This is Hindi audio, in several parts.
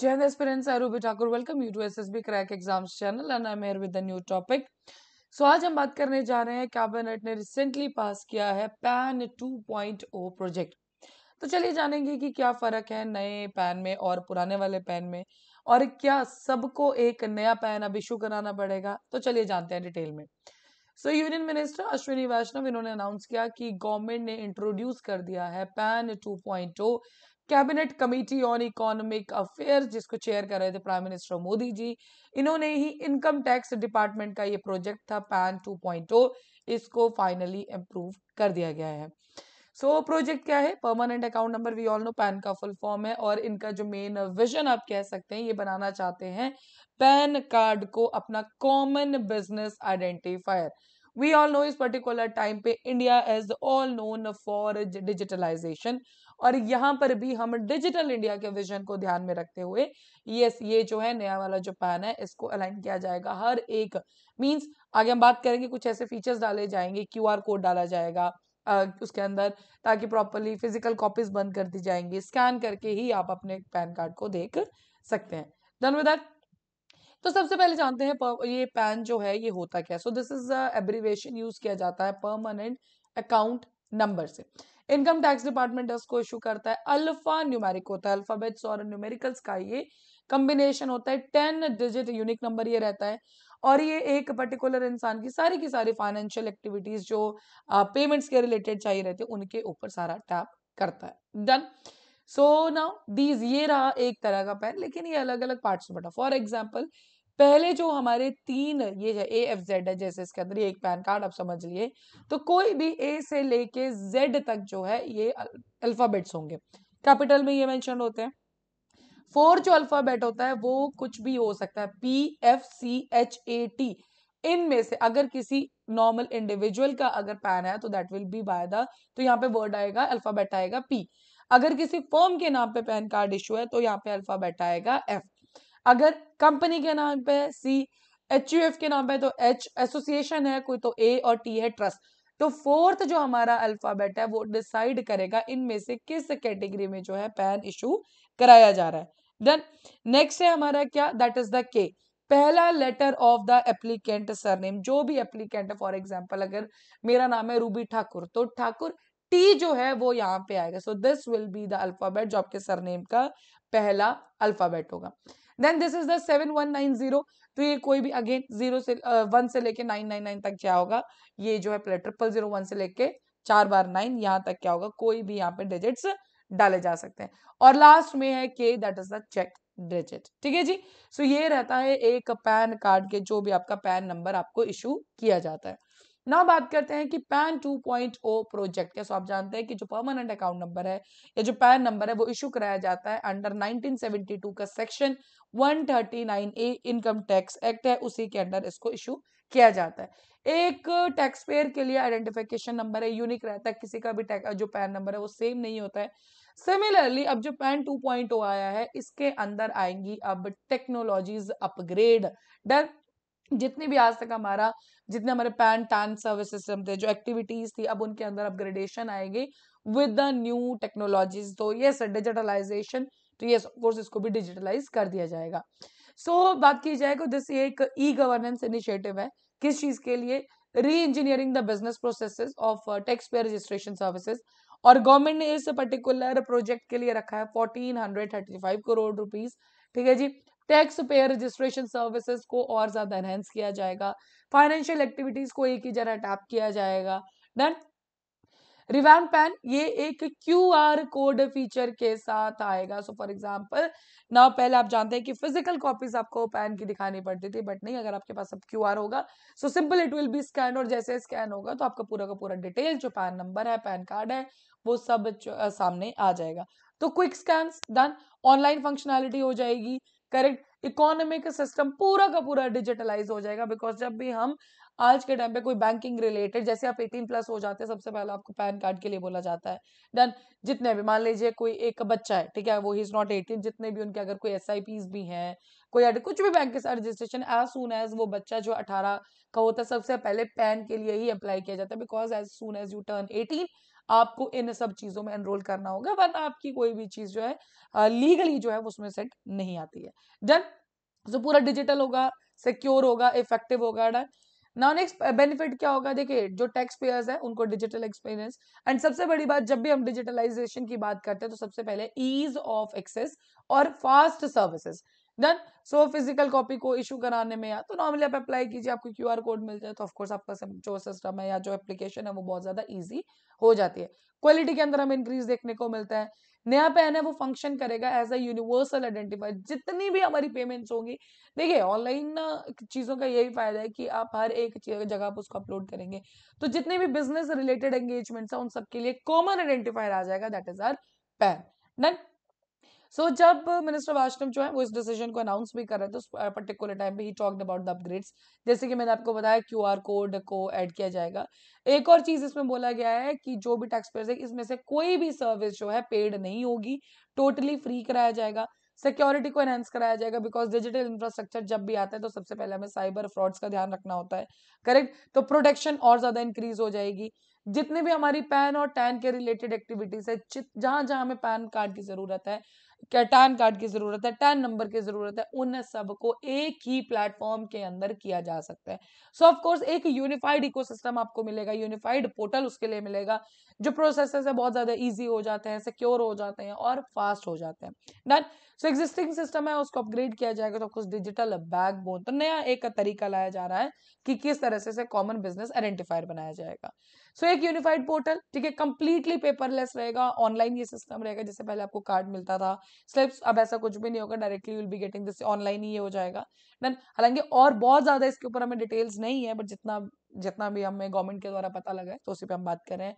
जय Dear aspirants, I Rubi Thakur welcome you to SSB crack Exams channel and I here with a new topic so आज हम बात करने जा रहे हैं कैबिनेट ने रिसेंटली पास किया है पैन 2.0 प्रोजेक्ट तो चलिए जानेंगे कि क्या फ़र्क है नए पैन में और पुराने वाले पैन में और क्या सबको एक नया पैन अब इशू कराना पड़ेगा तो चलिए जानते हैं डिटेल में so union minister Ashwini Vaishnaw इन्होंने अनाउंस किया कि गवर्नमेंट ने इंट्रोड्यूस कर दिया है PAN 2.0 cabinet committee on economic affairs जिसको चेयर कर रहे थे प्राइम मिनिस्टर मोदी जी इन्होंने ही इनकम टैक्स डिपार्टमेंट का ये प्रोजेक्ट था पैन 2.0 इसको फाइनली अप्रूव कर दिया गया है सो so, प्रोजेक्ट क्या है permanent account number we all know PAN का फुल फॉर्म है और इनका जो मेन विजन आप कह सकते हैं ये बनाना चाहते हैं पैन कार्ड को अपना common business identifier we all know इस पर्टिकुलर टाइम पे India is all known for digitalization और यहाँ पर भी हम डिजिटल इंडिया के विजन को ध्यान में रखते हुए यस ये जो है नया वाला जो पैन है इसको अलाइन किया जाएगा हर एक मीन्स आगे हम बात करेंगे कुछ ऐसे फीचर्स डाले जाएंगे क्यू कोड डाला जाएगा उसके अंदर ताकि प्रॉपरली फिजिकल कॉपीज बंद कर दी जाएंगी स्कैन करके ही आप अपने पैन कार्ड को देख सकते हैं डन विद तो सबसे पहले जानते हैं ये पैन जो है ये होता क्या so this is abbreviation use किया जाता है परमानेंट अकाउंट नंबर से इनकम टैक्स डिपार्टमेंट उसको इशू करता है अल्फा न्यूमेरिक होता है अल्फाबेट्स और न्यूमेरिकल्स का ये कम्बिनेशन होता है टेन डिजिट यूनिक नंबर ये रहता है और ये एक पर्टिकुलर इंसान की सारी की सारी फाइनेंशियल एक्टिविटीज जो पेमेंट्स के रिलेटेड चाहिए रहते हैं उनके ऊपर सारा टैप करता है डन सो नाउ दीज ये रहा एक तरह का पैन लेकिन ये अलग अलग पार्ट्स में बटा फॉर एग्जाम्पल पहले जो हमारे तीन ये है ए एफ जेड है जैसे इसके अंदर ये एक पैन कार्ड आप समझ लिए तो कोई भी ए से लेके जेड तक जो है ये अल्फाबेट्स होंगे कैपिटल में ये मेंशन होते हैं फोर जो अल्फाबेट होता है वो कुछ भी हो सकता है P F C H A T इनमें से अगर किसी नॉर्मल इंडिविजुअल का अगर पैन है तो that will be by the तो यहाँ पे वर्ड आएगा अल्फाबेट आएगा पी अगर किसी फॉर्म के नाम पे पैन कार्ड इशू है तो यहाँ पे अल्फाबेट आएगा एफ अगर कंपनी के नाम पे सी एच यू एफ के नाम पे तो एच एसोसिएशन है कोई तो ए और टी है ट्रस्ट तो फोर्थ जो हमारा अल्फाबेट है वो डिसाइड करेगा इनमें से किस कैटेगरी में जो है पैन इशू कराया जा रहा है देन नेक्स्ट है हमारा क्या दैट इज द के पहला letter of the applicant surname जो भी एप्लीकेंट है फॉर एग्जाम्पल अगर मेरा नाम है रूबी ठाकुर तो ठाकुर टी जो है वो यहाँ पे आएगा so this will be the alphabet जो आपके सरनेम का पहला अल्फाबेट होगा then this is the seven one nine zero तो ये कोई भी अगेन जीरो से वन से लेके नाइन नाइन नाइन तक क्या होगा ये जो है ट्रिपल जीरो वन से लेके चार बार नाइन यहाँ तक क्या होगा कोई भी यहाँ पे डिजिट्स डाले जा सकते हैं और लास्ट में है के that is the check digit ठीक है जी सो so ये रहता है एक पैन कार्ड के जो भी आपका पैन नंबर आपको इशू किया जाता है ना बात करते हैं कि पैन 2.0 प्रोजेक्ट के सो आप जानते हैं कि जो परमानेंट अकाउंट नंबर है या जो पैन नंबर है वो इशू कराया जाता है अंडर 1972 का section 139 A income tax act है उसी के अंडर इसको इशू किया जाता है एक टैक्स पेयर के लिए आइडेंटिफिकेशन नंबर है यूनिक रहता है किसी का भी जो पैन नंबर है वो सेम नहीं होता है सिमिलरली अब जो पैन 2.0 आया है इसके अंदर आएंगी अब टेक्नोलॉजीज अपग्रेड डर जितनी भी आज तक हमारा जितने हमारे पैन टैन सर्विस सिस्टम थे जो एक्टिविटीज थी अब उनके अंदर अपग्रेडेशन आएगी विद द न्यू टेक्नोलॉजीज तो सर डिजिटलाइजेशन तो ये कोर्स इसको भी डिजिटलाइज कर दिया जाएगा सो so, बात की जाए तो दिस ये एक ई गवर्नेंस इनिशिएटिव है किस चीज के लिए re engineering the business process of tax pay registration services और गवर्नमेंट ने इस पर्टिकुलर प्रोजेक्ट के लिए रखा है fourteen hundred thirty five crore rupees ठीक है जी टैक्स पे रजिस्ट्रेशन सर्विसेज को और ज़्यादा एनहेंस किया जाएगा फाइनेंशियल एक्टिविटीज़ को एक ही जगह टैप किया जाएगा डन रिवैम पैन ये एक क्यू आर कोड फीचर के साथ आएगा सो फॉर एग्जाम्पल ना पहले आप जानते हैं कि फिजिकल कॉपीज आपको पैन की दिखानी पड़ती थी बट नहीं अगर आपके पास अब क्यू आर होगा so simple it will be scan और जैसे स्कैन होगा तो आपका पूरा का पूरा डिटेल जो पैन नंबर है पैन कार्ड है वो सब सामने आ जाएगा तो quick scan done online functionality हो जाएगी करेक्ट इकोनॉमिक सिस्टम पूरा का पूरा डिजिटलाइज हो जाएगा बिकॉज जब भी हम आज के टाइम पे कोई बैंकिंग रिलेटेड जैसे आप 18 प्लस हो जाते हैं सबसे पहले आपको पैन कार्ड के लिए बोला जाता है डन जितने भी मान लीजिए कोई एक बच्चा है ठीक है वो इज नॉट एटीन जितने भी उनके अगर कोई एस भी हैं कोई कुछ भी बैंक के साथ रजिस्ट्रेशन एज सुन एज वो बच्चा जो अठारह का होता है सबसे पहले पैन के लिए ही अप्लाई किया जाता है because as soon as you turn eighteen आपको इन सब चीज़ों में एनरोल करना होगा वरना आपकी कोई भी चीज़ जो है लीगली जो है उसमें सेट नहीं आती है डन जो पूरा डिजिटल होगा सिक्योर होगा इफेक्टिव होगा डन नाउ नेक्स्ट बेनिफिट क्या होगा देखिए जो टैक्स पेयर्स है उनको डिजिटल एक्सपीरियंस एंड सबसे बड़ी बात जब भी हम डिजिटलाइजेशन की बात करते हैं तो सबसे पहले ईज ऑफ एक्सेस और fast services done so physical copy को इशू कराने में या तो नॉर्मली आप अप्लाई कीजिए आपको क्यू आर कोड मिल जाए तो ऑफकोर्स आपका जो सिस्टम है या जो एप्लीकेशन है वो बहुत ज़्यादा ईजी हो जाती है क्वालिटी के अंदर हमें इंक्रीज देखने को मिलता है नया पेन है वो फंक्शन करेगा एज अ यूनिवर्सल आइडेंटिफाई जितनी भी हमारी पेमेंट्स होंगी देखिए ऑनलाइन चीज़ों का यही फायदा है कि आप हर एक जगह पर उसको अपलोड करेंगे तो जितने भी बिजनेस रिलेटेड एंगेजमेंट्स हैं उन सबके लिए कॉमन आइडेंटिफायर आ जाएगा that is our PAN done so so, जब मिनिस्टर वाष्णव जो है वो इस डिसीजन को अनाउंस भी कर रहे थे उस पर्टिकुलर टाइम पे ही टॉक्ड अबाउट द अपग्रेड्स जैसे कि मैंने आपको बताया क्यू आर कोड को ऐड किया जाएगा एक और चीज इसमें बोला गया है कि जो भी टैक्स पेयर है इसमें से कोई भी सर्विस जो है पेड नहीं होगी टोटली फ्री कराया जाएगा सिक्योरिटी को एनहेंस कराया जाएगा बिकॉज डिजिटल इंफ्रास्ट्रक्चर जब भी आता है तो सबसे पहले हमें साइबर फ्रॉड्स का ध्यान रखना होता है करेक्ट तो प्रोटेक्शन और ज्यादा इंक्रीज हो जाएगी जितने भी हमारी पैन और टैन के रिलेटेड एक्टिविटीज है जहां जहां हमें पैन कार्ड की ज़रूरत है टैन कार्ड की ज़रूरत है टैन नंबर की ज़रूरत है उन सबको एक ही प्लेटफॉर्म के अंदर किया जा सकता है सो so, ऑफकोर्स एक यूनिफाइड इकोसिस्टम आपको मिलेगा यूनिफाइड पोर्टल उसके लिए मिलेगा जो प्रोसेस है बहुत ज़्यादा ईजी हो जाते हैं सिक्योर हो जाते हैं और फास्ट हो जाते हैं डन सो एग्जिस्टिंग सिस्टम है उसको अपग्रेड किया जाएगा तो कुछ डिजिटल बैक तो नया एक तरीका लाया जा रहा है कि किस तरह से कॉमन बिजनेस आइडेंटिफायर बनाया जाएगा सो so, एक यूनिफाइड पोर्टल ठीक है कंप्लीटली पेपरलेस रहेगा ऑनलाइन ये सिस्टम रहेगा जिससे पहले आपको कार्ड मिलता था स्लिप्स अब ऐसा कुछ भी नहीं होगा directly will be getting this online ही ये हो जाएगा डन हालांकि और बहुत ज़्यादा इसके ऊपर हमें डिटेल्स नहीं है बट जितना जितना भी हमें गवर्नमेंट के द्वारा पता लगा है तो उसी पर हम बात कर रहे हैं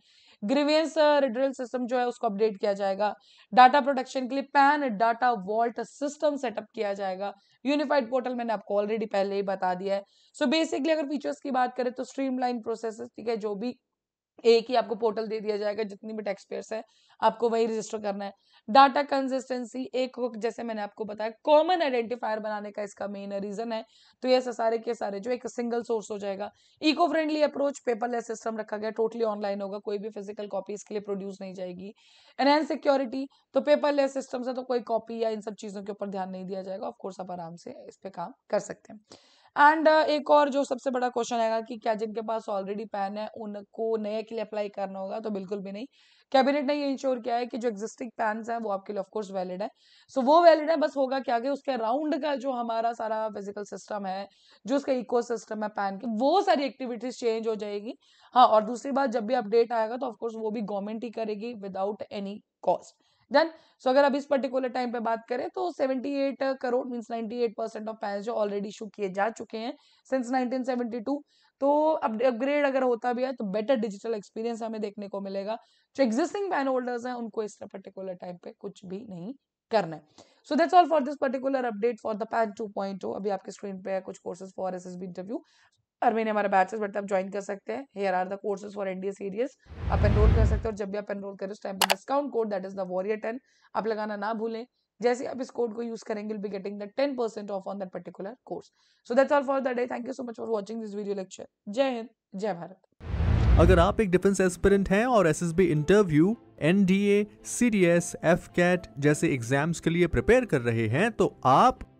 ग्रीवियंस रिड्रल सिस्टम जो है उसको अपडेट किया जाएगा डाटा प्रोटेक्शन के लिए PAN data vault system setup किया जाएगा यूनिफाइड पोर्टल मैंने आपको ऑलरेडी पहले ही बता दिया है सो so बेसिकली अगर फीचर्स की बात करें तो स्ट्रीमलाइन प्रोसेस ठीक है जो भी एक ही आपको पोर्टल दे दिया जाएगा जितनी भी टैक्स पेयर्स है आपको वही रजिस्टर करना है डाटा कंसिस्टेंसी एक जैसे मैंने आपको बताया कॉमन आइडेंटिफायर बनाने का इसका मेन रीजन है तो ये सारे के सारे जो एक सिंगल सोर्स हो जाएगा eco friendly approach paperless system रखा गया टोटली ऑनलाइन होगा कोई भी फिजिकल कॉपी इसके लिए प्रोड्यूस नहीं जाएगी एनहेंस सिक्योरिटी तो पेपरलेस सिस्टम से तो कोई कॉपी या इन सब चीजों के ऊपर ध्यान नहीं दिया जाएगा ऑफकोर्स आप आराम से इस पर काम कर सकते हैं एंड uh, एक और जो सबसे बड़ा क्वेश्चन आएगा कि क्या जिनके पास ऑलरेडी पैन है उनको नए के लिए अप्लाई करना होगा तो बिल्कुल भी नहीं कैबिनेट ने ये इंश्योर किया है कि जो एग्जिस्टिंग पैन हैं वो आपके लिए ऑफकोर्स वैलिड है सो so, वो वैलिड है बस होगा क्या कि उसके अराउंड का जो हमारा सारा फिजिकल सिस्टम है जो उसका इको सिस्टम है पैन की वो सारी एक्टिविटीज चेंज हो जाएगी हाँ और दूसरी बात जब भी अपडेट आएगा तो ऑफकोर्स वो भी गवर्नमेंट ही करेगी without any cost done so so, अगर अब इस पर्टिकुलर टाइम पे बात करें तो 78 करोड़ मींस 98 परसेंट ऑफ पैसे जो ऑलरेडी इशू किए जा चुके हैं सिंस 1972 तो अब अपग्रेड अगर होता भी है तो बेटर डिजिटल एक्सपीरियंस हमें देखने को मिलेगा जो एग्जिस्टिंग पैन होल्डर्स हैं उनको इस पर्टिकुलर टाइम पे कुछ भी नहीं करना है so that's all for this particular update for the PAN two अभी आपके स्क्रीन पे है कुछ कोर्सेज फॉर एस इंटरव्यू हर महीने हमारे बैचेस है बट आप ज्वाइन कर सकते हैं here are the courses for NDA series आप एनरोल कर सकते हैं और जब भी आप एनरोल करें उस टाइम पर discount code that is the warrior ten आप लगाना ना भूलें जैसे आप इस कोड को यूज करेंगे will be getting the ten percent off on that particular course so that's all for the day thank you so much for watching this video lecture Jai Hind जय भारत अगर आप एक डिफेंस एस्पिरेंट हैं और S interview N D A C D S F CAT जैसे एग्जाम्स के लिए प्रिपेयर कर रहे हैं तो आप